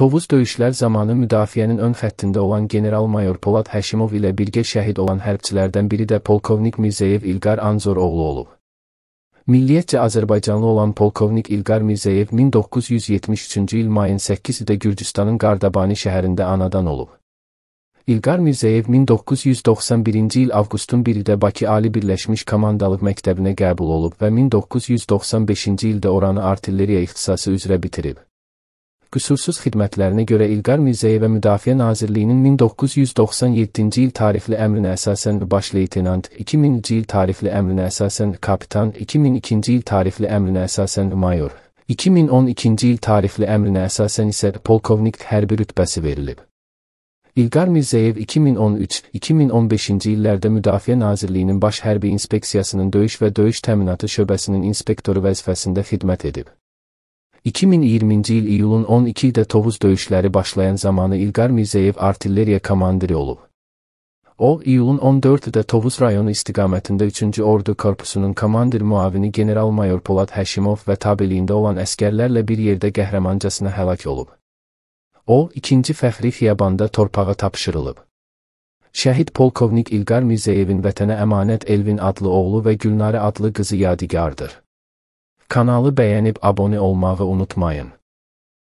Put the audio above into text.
Tovuz döyüşlər zamanı müdafiənin ön xəttində olan general-mayor Polad Həşimov ilə birgə şəhid olan hərbçilərdən biri də polkovnik Mirzeyev İlqar Anzor oğlu olub. Milliyyətcə Azərbaycanlı olan polkovnik İlqar Mirzeyev 1973-cü il mayın 8-də Gürcüstanın Qardabani şəhərində anadan olub. İlqar Mirzeyev 1991-ci il avqustun 1-də Bakı Ali Birləşmiş Komandalıq Məktəbinə qəbul olub və 1995-ci ildə oranı artilleriya ixtisası üzrə bitirib qüsursuz xidmətlərinə görə İlqar Mirzəyevə Müdafiə Nazirliyinin 1997-ci il tarixli əmrinə əsasən baş leytenant, 2000-ci il tarixli əmrinə əsasən kapitan, 2002-ci il tarixli əmrinə əsasən mayor, 2012-ci il tarixli əmrinə əsasən isə polkovnik hərbi rütbəsi verilib. İlqar Mirzəyev 2013-2015-ci illərdə Müdafiə Nazirliyinin Baş Hərbi İnspeksiyasının Döyüş və Döyüş Təminatı Şöbəsinin inspektoru vəzifəsində xidmət edib. 2020-ci il iyulun 12-də Tovuz döyüşləri başlayan zamanı İlqar Mirzəyev artilleriya komandiri olub. O, iyulun 14-də Tovuz rayonu istiqamətində 3-cü Ordu Korpusunun komandir müavini general-mayor Polad Həşimov və tabeliyində olan əskərlərlə bir yerdə qəhrəmancasına həlak olub. O, 2-ci fəxri xiyabanda torpağa tapşırılıb. Şəhid polkovnik İlqar Mirzəyevin vətənə əmanət Elvin adlı oğlu və Gülnarə adlı qızı yadigardır. Kanalı beğenip abone olmayı unutmayın.